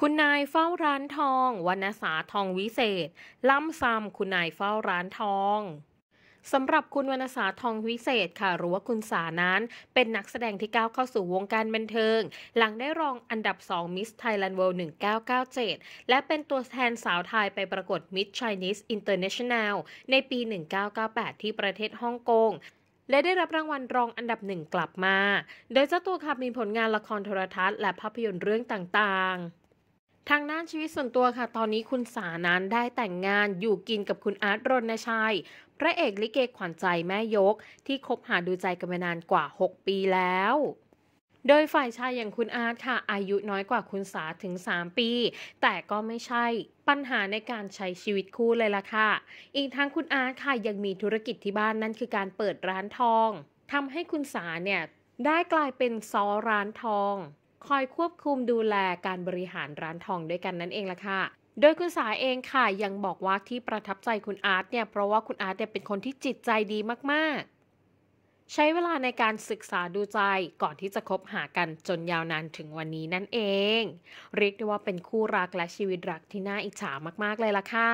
คุณนายเฝ้าร้านทอง วรรณสาทองวิเศษ ล่ำซ้ำคุณนายเฝ้าร้านทอง สำหรับคุณวรรณสาทองวิเศษค่ะหรือว่าคุณสา นั้น เป็นนักแสดงที่ก้าวเข้าสู่วงการบันเทิง หลังได้รองอันดับ2 Miss Thailand World 1997 และเป็นตัวแทนสาวไทยไปประกวด Miss Chinese International ในปี 1998 ที่ประเทศฮ่องกง และได้รับรางวัลรองอันดับหนึ่งกลับมา โดยเจ้าตัวค่ะมีผลงานละครโทรทัศน์และภาพยนตร์เรื่องต่างๆทางด้านชีวิตส่วนตัวค่ะ ตอนนี้คุณสานั้นได้แต่งงานอยู่กินกับคุณอาร์ตรณชัยพระเอกลิเกขวัญใจแม่ยกที่คบหาดูใจกันมานานกว่า 6 ปีแล้ว โดยฝ่ายชายอย่างคุณอาร์ตค่ะ อายุน้อยกว่าคุณสาถึง 3 ปี แต่ก็ไม่ใช่ปัญหาในการใช้ชีวิตคู่เลยล่ะค่ะ อีกทั้งคุณอาร์ตค่ะยังมีธุรกิจที่บ้านนั่นคือการเปิดร้านทองทำให้คุณสาเนี่ยได้กลายเป็นซอร้านทองคอยควบคุมดูแลการบริหารร้านทองด้วยกันนั่นเองล่ะค่ะ โดยคุณสาเองค่ะยังบอกว่าที่ประทับใจคุณอาร์ตเนี่ย เพราะว่าคุณอาร์ตเนี่ยเป็นคนที่จิตใจดีมาก ๆ ใช้เวลาในการศึกษาดูใจก่อนที่จะคบหากันจนยาวนานถึงวันนี้นั่นเองเรียกได้ว่าเป็นคู่รักและชีวิตรักที่น่าอิจฉามากๆเลยล่ะค่ะ